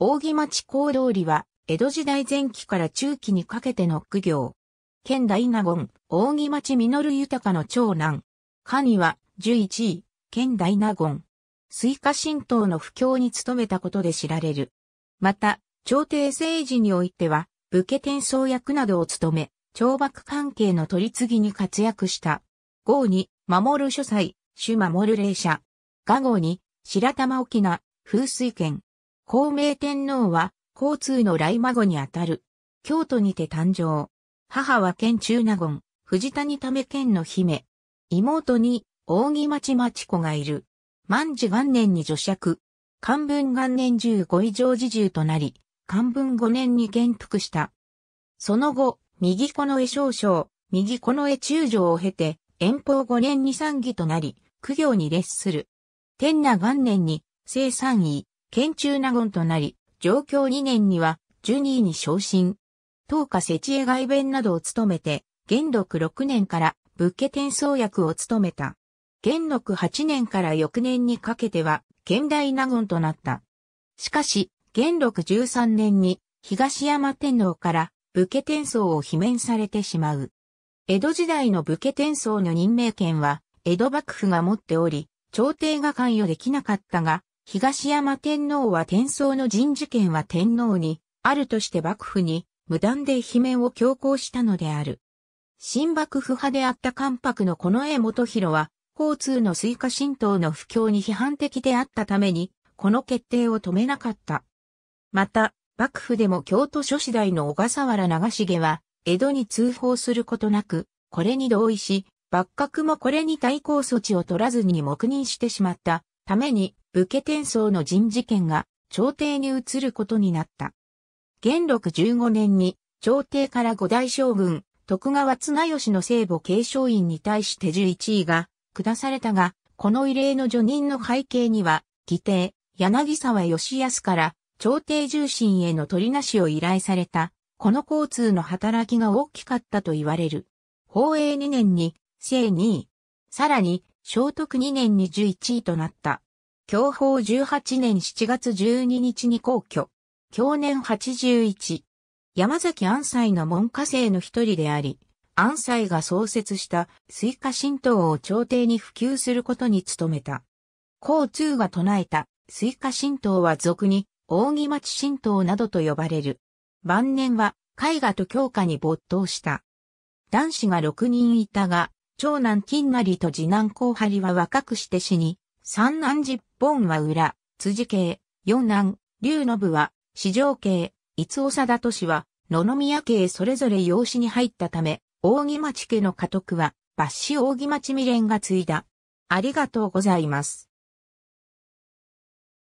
扇町高通りは、江戸時代前期から中期にかけての苦行。県大納言、扇町実豊の長男。かには、11位、県大納言。水化神道の布教に努めたことで知られる。また、朝廷政治においては、武家転送役などを務め、懲罰関係の取り次ぎに活躍した。号に、守る書斎、守守る霊社。画号に、白玉沖縄、風水圏。孝明天皇は、交通の来孫にあたる。京都にて誕生。母は県中納言、藤谷為県の姫。妹に、大木町町子がいる。万治元年に女爵。漢文元年十五位上侍従となり、漢文五年に元服した。その後、右子の絵少将、右子の絵中将を経て、遠方五年に参議となり、苦行に列する。天那元年に、正三位、県中納言となり、上京2年には、ジュニーに昇進。当家設営外弁などを務めて、元禄6年から仏家転送役を務めた。元禄8年から翌年にかけては、県大納言となった。しかし、元禄13年に、東山天皇から武家転送を罷免されてしまう。江戸時代の武家転送の任命権は、江戸幕府が持っており、朝廷が関与できなかったが、東山天皇は天宗の人事権は天皇に、あるとして幕府に、無断で罷免を強行したのである。新幕府派であった関白の近衛元弘は、交通の追加神道の不況に批判的であったために、この決定を止めなかった。また、幕府でも京都諸次第の小笠原長重は、江戸に通報することなく、これに同意し、幕閣もこれに対抗措置を取らずに黙認してしまった。ために武家転送の人事権が朝廷に移ることになった。元禄15年に朝廷から五代将軍徳川綱吉の聖母継承院に対して11位が下されたが、この異例の除任の背景には、義定、柳沢義康から朝廷重臣への取りなしを依頼された、この交通の働きが大きかったと言われる。宝永2年に、正2位。さらに、聖徳2年に11位となった。享保18年7月12日に皇居。享年81。山崎安西の門下生の一人であり、安西が創設した水化神道を朝廷に普及することに努めた。皇通が唱えた水化神道は俗に扇町神道などと呼ばれる。晩年は絵画と教科に没頭した。男子が6人いたが、長男金成と次男後張は若くして死に、三男十本は裏、辻系、四男、龍信は、四条系、伊津尾貞俊は、野々宮家それぞれ養子に入ったため、扇町家の家督は、抜子扇町未練が継いだ。ありがとうございます。